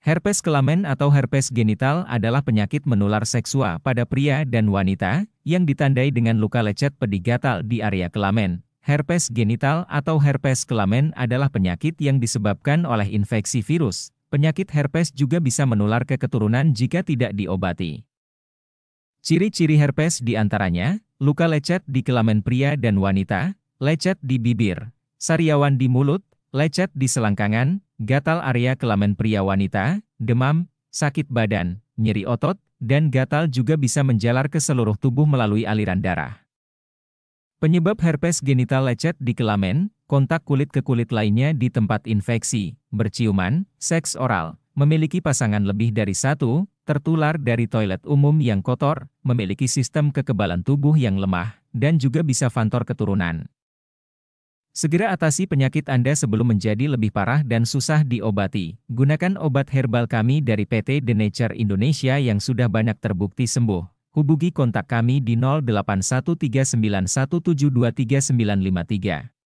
Herpes kelamin atau herpes genital adalah penyakit menular seksual pada pria dan wanita yang ditandai dengan luka lecet pedih gatal di area kelamin. Herpes genital atau herpes kelamin adalah penyakit yang disebabkan oleh infeksi virus. Penyakit herpes juga bisa menular ke keturunan jika tidak diobati. Ciri-ciri herpes diantaranya, luka lecet di kelamin pria dan wanita, lecet di bibir, sariawan di mulut, lecet di selangkangan, gatal area kelamin pria wanita, demam, sakit badan, nyeri otot, dan gatal juga bisa menjalar ke seluruh tubuh melalui aliran darah. Penyebab herpes genital lecet di kelamin, kontak kulit ke kulit lainnya di tempat infeksi, berciuman, seks oral, memiliki pasangan lebih dari satu, tertular dari toilet umum yang kotor, memiliki sistem kekebalan tubuh yang lemah, dan juga bisa faktor keturunan. Segera atasi penyakit Anda sebelum menjadi lebih parah dan susah diobati. Gunakan obat herbal kami dari PT The Nature Indonesia yang sudah banyak terbukti sembuh. Hubungi kontak kami di 081391723953.